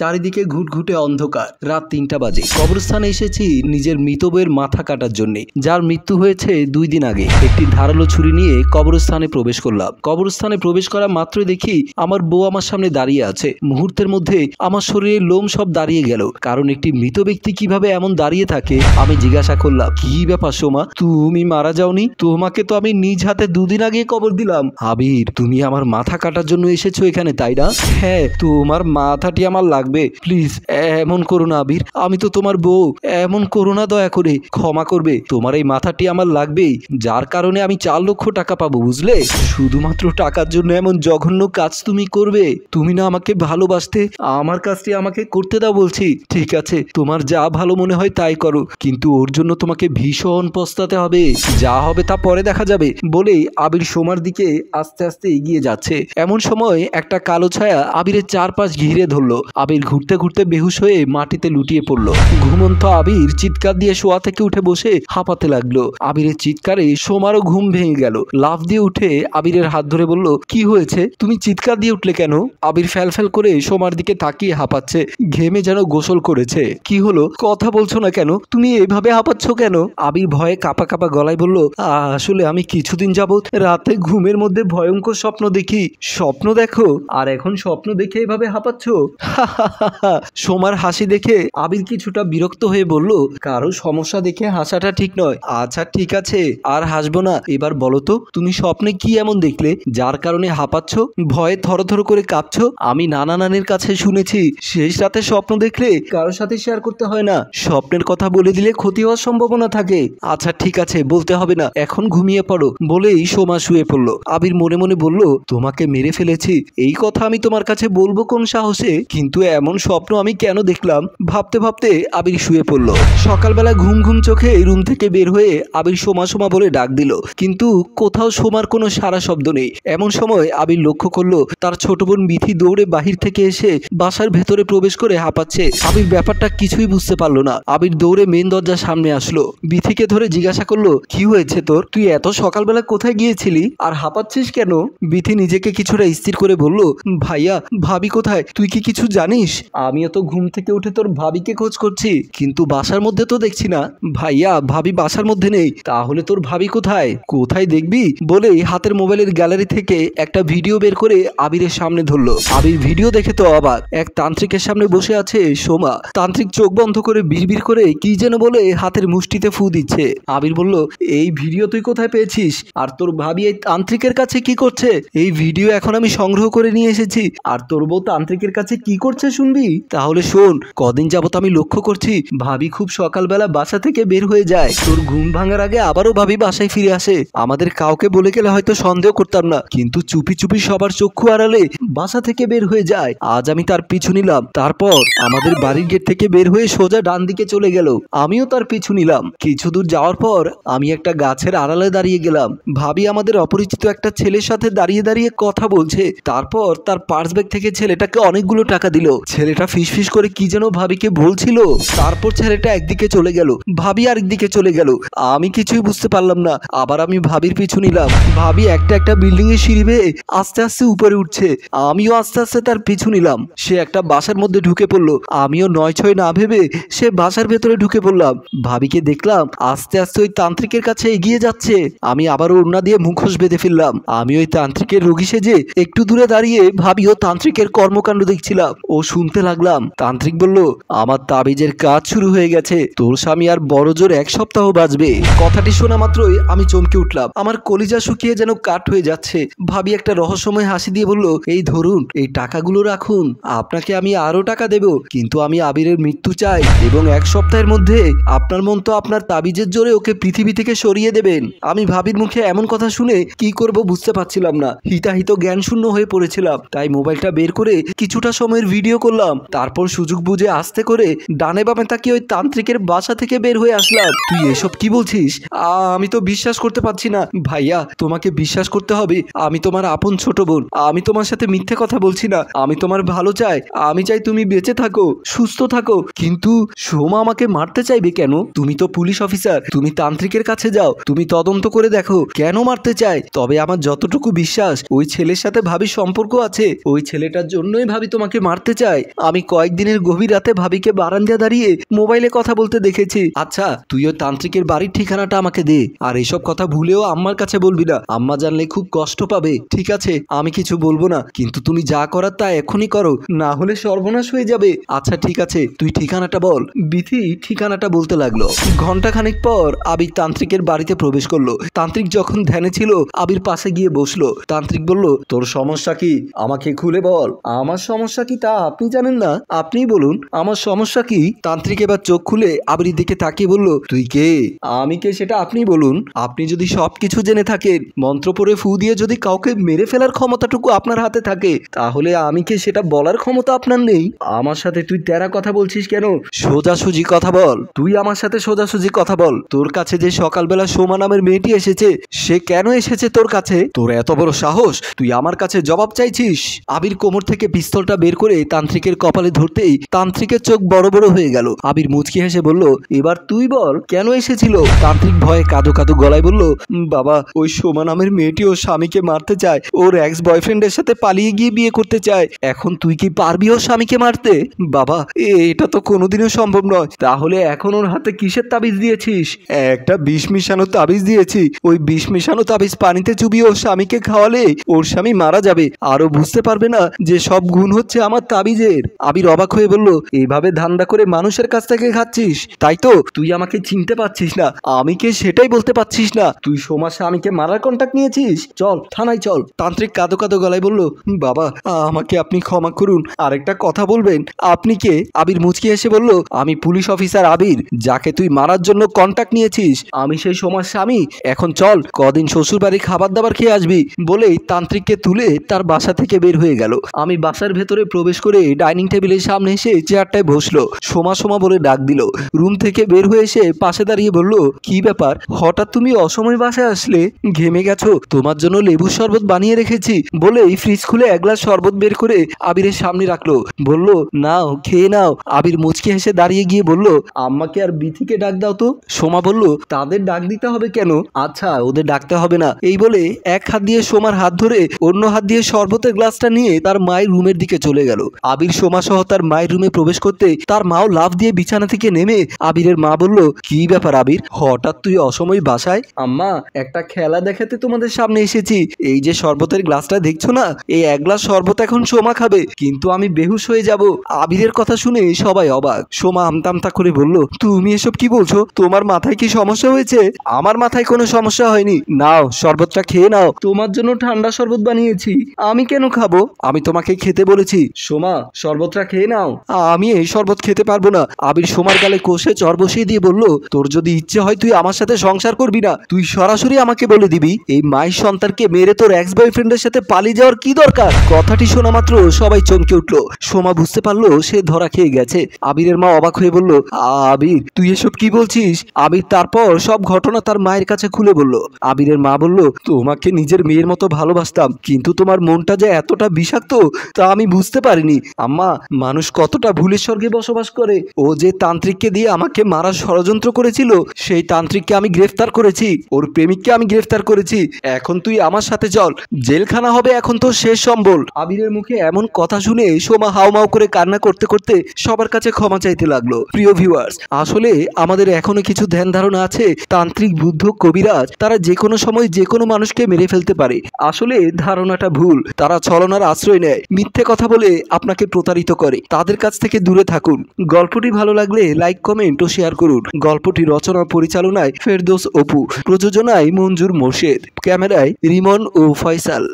চারিদিকে ঘুটঘুটে অন্ধকার রাত তিনটা বাজে কবরস্থানে এসেছি নিজের মৃতবের মাথা কাটার জন্য যার মৃত্যু হয়েছে দুই দিন আগে একটি ধারালো ছুরি নিয়ে কবরস্থানে প্রবেশ করলাম কবরস্থানে প্রবেশ করা মাত্র দেখি আমার বউ আমার সামনে দাঁড়িয়ে আছে মুহূর্তের মধ্যে আমার শরীরে লোম সব দাঁড়িয়ে গেল কারণ একটি মৃত ব্যক্তি কিভাবে এমন দাঁড়িয়ে থাকে আমি জিজ্ঞাসা করলাম কি ব্যাপার সোমা তুমি মারা যাওনি তোমাকে তো আমি নিজ হাতে দুদিন আগে কবর দিলাম আবির তুমি আমার মাথা কাটার জন্য এসেছো এখানে তাই না হ্যাঁ তোমার মাথাটি আমার লাগে থাকবে প্লিজ এমন করো না আবির আমি তো তোমার বউ এমন করো না দয়া করে ক্ষমা করবে তোমার এই মাথাটি আমার লাগবেই যার কারণে আমি চার লক্ষ টাকা পাবো বুঝলে শুধুমাত্র টাকার জন্য এমন জঘন্য কাজ তুমি করবে তুমি না আমাকে ভালোবাসতে আমার কাজটি আমাকে করতে দাও বলছি ঠিক আছে তোমার যা ভালো মনে হয় তাই করো কিন্তু ওর জন্য তোমাকে ভীষণ পস্তাতে হবে যা হবে তা পরে দেখা যাবে বলেই আবির সোমার দিকে আস্তে আস্তে এগিয়ে যাচ্ছে এমন সময় একটা কালো ছায়া আবিরের চারপাশ ঘিরে ধরলো আবির আবির ঘুরতে ঘুরতে বেহুশ হয়ে মাটিতে লুটিয়ে পড়ল ঘুমন্ত আবির চিৎকার দিয়ে শোয়া থেকে উঠে বসে হাঁপাতে লাগলো আবিরের চিৎকারে সোমারও ঘুম ভেঙে গেল লাভ দিয়ে উঠে আবিরের হাত ধরে বলল কি হয়েছে তুমি চিৎকার দিয়ে উঠলে কেন আবির ফ্যাল ফ্যাল করে সোমার দিকে তাকিয়ে হাঁপাচ্ছে ঘেমে যেন গোসল করেছে কি হলো কথা বলছো না কেন তুমি এভাবে হাঁপাচ্ছ কেন আবির ভয়ে কাপা কাপা গলায় বলল আসলে আমি কিছুদিন যাব রাতে ঘুমের মধ্যে ভয়ঙ্কর স্বপ্ন দেখি স্বপ্ন দেখো আর এখন স্বপ্ন দেখে এভাবে হাঁপাচ্ছ হা সোমার হাসি দেখে আবির কিছুটা বিরক্ত হয়ে বলল কারো সমস্যা দেখে হাসাটা ঠিক নয় আচ্ছা ঠিক আছে আর হাসবো না এবার বলো তো তুমি স্বপ্নে কি এমন দেখলে যার কারণে হাঁপাচ্ছ ভয়ে থর করে কাঁপছ আমি নানা নানির কাছে শুনেছি শেষ রাতে স্বপ্ন দেখলে কারো সাথে শেয়ার করতে হয় না স্বপ্নের কথা বলে দিলে ক্ষতি হওয়ার সম্ভাবনা থাকে আচ্ছা ঠিক আছে বলতে হবে না এখন ঘুমিয়ে পড়ো বলেই সোমা শুয়ে পড়ল আবির মনে মনে বলল তোমাকে মেরে ফেলেছি এই কথা আমি তোমার কাছে বলবো কোন সাহসে কিন্তু এমন স্বপ্ন আমি কেন দেখলাম ভাবতে ভাবতে আবির শুয়ে পড়ল সকালবেলা ঘুম ঘুম চোখে রুম থেকে বের হয়ে আবির সোমা সোমা বলে ডাক দিল কিন্তু কোথাও সোমার কোনো সারা শব্দ নেই এমন সময় আবির লক্ষ্য করলো তার ছোট বোন বিথি দৌড়ে বাহির থেকে এসে বাসার ভেতরে প্রবেশ করে হাঁপাচ্ছে আবির ব্যাপারটা কিছুই বুঝতে পারলো না আবির দৌড়ে মেন দরজার সামনে আসলো বিথিকে ধরে জিজ্ঞাসা করলো কি হয়েছে তোর তুই এত সকালবেলা কোথায় গিয়েছিলি আর হাঁপাচ্ছিস কেন বিথি নিজেকে কিছুটা স্থির করে বলল ভাইয়া ভাবি কোথায় তুই কি কিছু জানিস জানিস আমিও তো ঘুম থেকে উঠে তোর ভাবিকে খোঁজ করছি কিন্তু বাসার মধ্যে তো দেখছি না ভাইয়া ভাবি বাসার মধ্যে নেই তাহলে তোর ভাবি কোথায় কোথায় দেখবি বলে হাতের মোবাইলের গ্যালারি থেকে একটা ভিডিও বের করে আবিরের সামনে ধরলো আবির ভিডিও দেখে তো আবার এক তান্ত্রিকের সামনে বসে আছে সোমা তান্ত্রিক চোখ বন্ধ করে বিড়বির করে কি যেন বলে হাতের মুষ্টিতে ফু দিচ্ছে আবির বলল এই ভিডিও তুই কোথায় পেয়েছিস আর তোর ভাবি এই তান্ত্রিকের কাছে কি করছে এই ভিডিও এখন আমি সংগ্রহ করে নিয়ে এসেছি আর তোর বউ তান্ত্রিকের কাছে কি করছে শুনবি তাহলে শোন কদিন যাবত আমি লক্ষ্য করছি ভাবি খুব সকালবেলা বাসা থেকে বের হয়ে যায় তোর ঘুম ভাঙার আগে আবারও ভাবি বাসায় ফিরে আসে আমাদের কাউকে বলে গেলে হয়তো সন্দেহ করতাম না কিন্তু চুপি চুপি সবার চক্ষু আড়ালে বাসা থেকে বের হয়ে যায় আজ আমি তার পিছু নিলাম তারপর আমাদের বাড়ির গেট থেকে বের হয়ে সোজা ডান দিকে চলে গেল আমিও তার পিছু নিলাম কিছু দূর যাওয়ার পর আমি একটা গাছের আড়ালে দাঁড়িয়ে গেলাম ভাবি আমাদের অপরিচিত একটা ছেলের সাথে দাঁড়িয়ে দাঁড়িয়ে কথা বলছে তারপর তার পার্স ব্যাগ থেকে ছেলেটাকে অনেকগুলো টাকা দিল ছেলেটা ফিসফিস করে কি যেন ভাবিকে বলছিল তারপর ছেলেটা একদিকে চলে গেল ভাবি আরেকদিকে চলে গেল আমি কিছুই বুঝতে পারলাম না আবার আমি ভাবির পিছু নিলাম ভাবি একটা একটা বিল্ডিং এ সিঁড়ি বেয়ে আস্তে আস্তে উপরে উঠছে আমিও আস্তে আস্তে তার পিছু নিলাম সে একটা বাসার মধ্যে ঢুকে পড়লো আমিও নয় ছয় না ভেবে সে বাসার ভেতরে ঢুকে পড়লাম ভাবিকে দেখলাম আস্তে আস্তে ওই তান্ত্রিকের কাছে এগিয়ে যাচ্ছে আমি আবার ওড়না দিয়ে মুখোশ বেঁধে ফেললাম আমি ওই তান্ত্রিকের রোগী সেজে একটু দূরে দাঁড়িয়ে ভাবি ও তান্ত্রিকের কর্মকাণ্ড দেখছিলাম ও শুনতে লাগলাম তান্ত্রিক বলল আমার তাবিজের কাজ শুরু হয়ে গেছে তোর স্বামী আর বড় জোর এক সপ্তাহ বাঁচবে কথাটি শোনা মাত্রই আমি চমকে উঠলাম আমার কলিজা শুকিয়ে যেন কাঠ হয়ে যাচ্ছে ভাবি একটা রহস্যময় হাসি দিয়ে বলল এই ধরুন এই টাকাগুলো রাখুন আপনাকে আমি আরো টাকা দেব কিন্তু আমি আবিরের মৃত্যু চাই এবং এক সপ্তাহের মধ্যে আপনার মন তো আপনার তাবিজের জোরে ওকে পৃথিবী থেকে সরিয়ে দেবেন আমি ভাবির মুখে এমন কথা শুনে কি করব বুঝতে পারছিলাম না হিতাহিত জ্ঞান শূন্য হয়ে পড়েছিলাম তাই মোবাইলটা বের করে কিছুটা সময়ের ভিডিও ভিডিও করলাম তারপর সুযোগ বুঝে আসতে করে ডানে বামে তাকিয়ে ওই তান্ত্রিকের বাসা থেকে বের হয়ে আসলাম তুই এসব কি বলছিস আমি তো বিশ্বাস করতে পারছি না ভাইয়া তোমাকে বিশ্বাস করতে হবে আমি তোমার আপন ছোট বোন আমি তোমার সাথে মিথ্যে কথা বলছি না আমি তোমার ভালো চাই আমি চাই তুমি বেঁচে থাকো সুস্থ থাকো কিন্তু সোমা আমাকে মারতে চাইবে কেন তুমি তো পুলিশ অফিসার তুমি তান্ত্রিকের কাছে যাও তুমি তদন্ত করে দেখো কেন মারতে চাই তবে আমার যতটুকু বিশ্বাস ওই ছেলের সাথে ভাবি সম্পর্ক আছে ওই ছেলেটার জন্যই ভাবি তোমাকে মারতে চাই যায় আমি কয়েকদিনের গভীর রাতে ভাবিকে বারান্দা দাঁড়িয়ে মোবাইলে কথা বলতে দেখেছি আচ্ছা তুইও তান্ত্রিকের বাড়ির ঠিকানাটা আমাকে দে আর এসব কথা ভুলেও আম্মার কাছে বলবি না আম্মা জানলে খুব কষ্ট পাবে ঠিক আছে আমি কিছু বলবো না কিন্তু তুমি যা করার তা এখনই করো না হলে সর্বনাশ হয়ে যাবে আচ্ছা ঠিক আছে তুই ঠিকানাটা বল বিথি ঠিকানাটা বলতে লাগলো ঘন্টাখানেক পর আবির তান্ত্রিকের বাড়িতে প্রবেশ করলো তান্ত্রিক যখন ধ্যানে ছিল আবির পাশে গিয়ে বসলো তান্ত্রিক বলল তোর সমস্যা কি আমাকে খুলে বল আমার সমস্যা কি তা আপনি জানেন না আপনিই বলুন আমার সমস্যা কি তান্ত্রিক এবার চোখ খুলে আবির দিকে তাকিয়ে বলল তুই কে আমি কে সেটা আপনি বলুন আপনি যদি সব কিছু জেনে থাকেন মন্ত্র পরে ফু দিয়ে যদি কাউকে মেরে ফেলার ক্ষমতাটুকু আপনার হাতে থাকে তাহলে আমি কে সেটা বলার ক্ষমতা আপনার নেই আমার সাথে তুই তেরা কথা বলছিস কেন সোজাসুজি কথা বল তুই আমার সাথে সোজাসুজি কথা বল তোর কাছে যে সকালবেলা সোমা নামের মেয়েটি এসেছে সে কেন এসেছে তোর কাছে তোর এত বড় সাহস তুই আমার কাছে জবাব চাইছিস আবির কোমর থেকে পিস্তলটা বের করে তান তান্ত্রিকের কপালে ধরতেই তান্ত্রিকের চোখ বড় বড় হয়ে গেল আবির মুচকি হেসে বলল এবার তুই বল কেন এসেছিল তান্ত্রিক ভয়ে কাঁদো কাঁদো গলায় বলল বাবা ওই সোমা নামের মেয়েটি ওর স্বামীকে মারতে চায় ওর এক্স বয়ফ্রেন্ডের সাথে পালিয়ে গিয়ে বিয়ে করতে চায় এখন তুই কি পারবি ওর স্বামীকে মারতে বাবা এটা তো কোনোদিনও সম্ভব নয় তাহলে এখন ওর হাতে কিসের তাবিজ দিয়েছিস একটা বিষ মিশানো তাবিজ দিয়েছি ওই বিষ মিশানো তাবিজ পানিতে চুবিয়ে ওর স্বামীকে খাওয়ালে ওর স্বামী মারা যাবে আরও বুঝতে পারবে না যে সব গুণ হচ্ছে আমার তাবিজ নিজের আবির অবাক হয়ে বলল এভাবে ধান্দা করে মানুষের কাছ থেকে খাচ্ছিস তাই তো তুই আমাকে চিনতে পারছিস না আমি কে সেটাই বলতে পারছিস না তুই সোমা স্বামীকে মারার কন্ট্যাক্ট নিয়েছিস চল থানায় চল তান্ত্রিক কাদো কাদো গলায় বলল বাবা আমাকে আপনি ক্ষমা করুন আরেকটা কথা বলবেন আপনি কে আবির মুচকি এসে বলল আমি পুলিশ অফিসার আবির যাকে তুই মারার জন্য কন্ট্যাক্ট নিয়েছিস আমি সেই সোমার স্বামী এখন চল কদিন শ্বশুর বাড়ি খাবার দাবার খেয়ে আসবি বলেই তান্ত্রিককে তুলে তার বাসা থেকে বের হয়ে গেল আমি বাসার ভেতরে প্রবেশ করে ডাইনিং টেবিলের সামনে এসে চেয়ারটায় বসলো সোমা সোমা বলে ডাক দিল রুম থেকে বের হয়ে এসে পাশে দাঁড়িয়ে বলল কি ব্যাপার হঠাৎ তুমি অসময় বাসায় আসলে ঘেমে গেছো তোমার জন্য লেবু শরবত বানিয়ে রেখেছি এই ফ্রিজ খুলে এক গ্লাস শরবত বের করে আবিরের সামনে রাখলো বলল নাও খেয়ে নাও আবির মুচকি হেসে দাঁড়িয়ে গিয়ে বলল আম্মাকে আর বিথিকে ডাক দাও তো সোমা বলল তাদের ডাক দিতে হবে কেন আচ্ছা ওদের ডাকতে হবে না এই বলে এক হাত দিয়ে সোমার হাত ধরে অন্য হাত দিয়ে শরবতের গ্লাসটা নিয়ে তার মায়ের রুমের দিকে চলে গেল আবির সোমা সহ তার মায়ের রুমে প্রবেশ করতে তার মাও লাভ দিয়ে বিছানা থেকে নেমে আবিরের মা বলল কি ব্যাপার আবির হঠাৎ তুই অসময় বাসায় আম্মা একটা খেলা দেখাতে তোমাদের সামনে এসেছি এই যে শরবতের গ্লাসটা দেখছো না এই এক গ্লাস শরবত এখন সোমা খাবে কিন্তু আমি বেহুশ হয়ে যাব আবিরের কথা শুনে সবাই অবাক সোমা আমতামতা করে বলল তুমি এসব কি বলছো তোমার মাথায় কি সমস্যা হয়েছে আমার মাথায় কোনো সমস্যা হয়নি নাও শরবতটা খেয়ে নাও তোমার জন্য ঠান্ডা শরবত বানিয়েছি আমি কেন খাবো আমি তোমাকে খেতে বলেছি সোমা শরবতটা খেয়ে নাও আমি এই শরবত খেতে পারবো না আবির সোমার গালে কষে চর বসিয়ে দিয়ে বলল তোর যদি ইচ্ছে হয় তুই আমার সাথে সংসার করবি না তুই সরাসরি আমাকে বলে দিবি এই মায়ের সন্তানকে মেরে তোর এক্স বয়ফ্রেন্ডের সাথে পালিয়ে যাওয়ার কি দরকার কথাটি শোনা মাত্র সবাই চমকে উঠলো সোমা বুঝতে পারলো সে ধরা খেয়ে গেছে আবিরের মা অবাক হয়ে বলল আবির তুই এসব কি বলছিস আবির তারপর সব ঘটনা তার মায়ের কাছে খুলে বলল আবিরের মা বলল তোমাকে নিজের মেয়ের মতো ভালোবাসতাম কিন্তু তোমার মনটা যে এতটা বিষাক্ত তা আমি বুঝতে পারিনি আম্মা মানুষ কতটা ভুলের স্বর্গে বসবাস করে ও যে তান্ত্রিককে দিয়ে আমাকে মারা ষড়যন্ত্র করেছিল সেই তান্ত্রিককে আমি গ্রেফতার করেছি ওর প্রেমিককে আমি গ্রেফতার করেছি এখন তুই আমার সাথে চল জেলখানা হবে এখন তো শেষ সম্বল আবিরের মুখে এমন কথা শুনে সোমা হাওমাও করে কান্না করতে করতে সবার কাছে ক্ষমা চাইতে লাগলো প্রিয় ভিউয়ার্স আসলে আমাদের এখনো কিছু ধ্যান ধারণা আছে তান্ত্রিক বুদ্ধ কবিরাজ তারা যে কোনো সময় যে কোনো মানুষকে মেরে ফেলতে পারে আসলে ধারণাটা ভুল তারা ছলনার আশ্রয় নেয় মিথ্যে কথা বলে আপনাকে আপনাকে প্রতারিত করে তাদের কাছ থেকে দূরে থাকুন গল্পটি ভালো লাগলে লাইক কমেন্ট ও শেয়ার করুন গল্পটি রচনা পরিচালনায় ফেরদোস অপু প্রযোজনায় মঞ্জুর মোর্শেদ ক্যামেরায় রিমন ও ফয়সাল